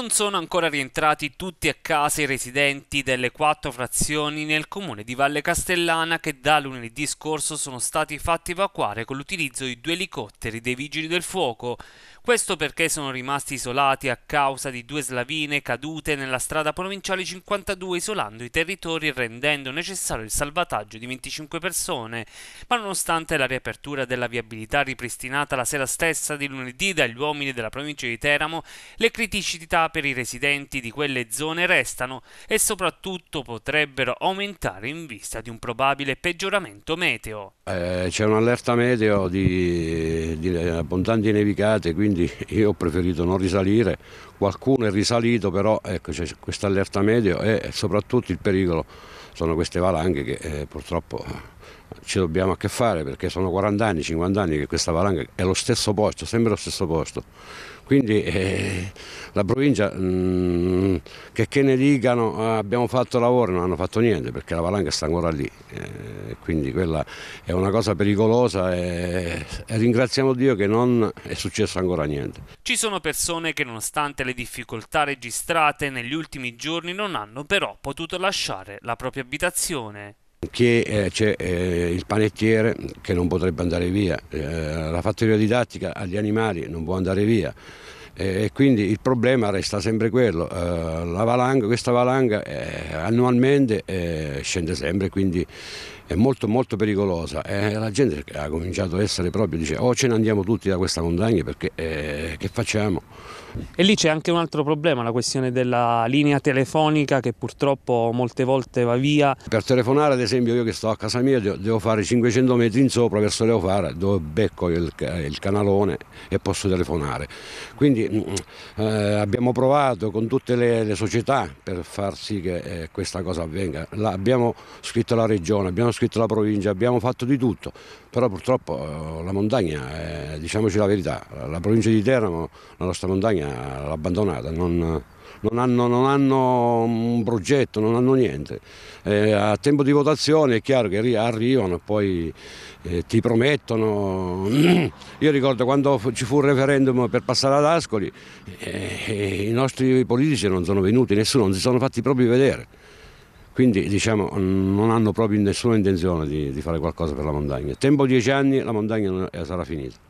non sono ancora rientrati tutti a casa i residenti delle quattro frazioni nel comune di Valle Castellana che da lunedì scorso sono stati fatti evacuare con l'utilizzo di due elicotteri dei vigili del fuoco. Questo perché sono rimasti isolati a causa di due slavine cadute nella strada provinciale 52 isolando i territori rendendo necessario il salvataggio di 25 persone. Ma nonostante la riapertura della viabilità ripristinata la sera stessa di lunedì dagli uomini della provincia di Teramo, le criticità per i residenti di quelle zone restano e soprattutto potrebbero aumentare in vista di un probabile peggioramento meteo. Eh, c'è un'allerta meteo di, di abbondanti nevicate, quindi io ho preferito non risalire. Qualcuno è risalito, però ecco, c'è questa allerta meteo e soprattutto il pericolo sono queste valanghe che eh, purtroppo ci dobbiamo a che fare perché sono 40 anni, 50 anni che questa valanga è lo stesso posto, sempre lo stesso posto. Quindi eh, la provincia, mh, mm, che, che ne dicano, ah, abbiamo fatto lavoro, non hanno fatto niente perché la valanga sta ancora lì. Eh, quindi quella è una cosa pericolosa e, e ringraziamo Dio che non è successo ancora niente. Ci sono persone che nonostante le difficoltà registrate negli ultimi giorni non hanno però potuto lasciare la propria abitazione che eh, c'è eh, il panettiere che non potrebbe andare via, eh, la fattoria didattica agli animali non può andare via, e quindi il problema resta sempre quello, eh, valanga, questa valanga eh, annualmente eh, scende sempre, quindi è molto molto pericolosa e la gente ha cominciato a essere proprio, dice o oh, ce ne andiamo tutti da questa montagna perché eh, che facciamo? E lì c'è anche un altro problema, la questione della linea telefonica che purtroppo molte volte va via. Per telefonare ad esempio io che sto a casa mia devo fare 500 metri in sopra verso Leofara dove becco il, il canalone e posso telefonare, quindi eh, abbiamo provato con tutte le, le, società per far sì che eh, questa cosa avvenga. La, abbiamo scritto la regione, abbiamo scritto la provincia, abbiamo fatto di tutto, però purtroppo eh, la montagna, eh, diciamoci la verità, la, la provincia di Teramo, la nostra montagna l'ha abbandonata. Non, non hanno, non hanno un progetto, non hanno niente. Eh, a tempo di votazione è chiaro che arrivano e poi eh, ti promettono. Io ricordo quando ci fu il referendum per passare ad Ascoli, eh, eh, i nostri politici non sono venuti, nessuno, non si sono fatti proprio vedere. Quindi diciamo, non hanno proprio nessuna intenzione di, di fare qualcosa per la montagna. Tempo dieci anni la montagna sarà finita.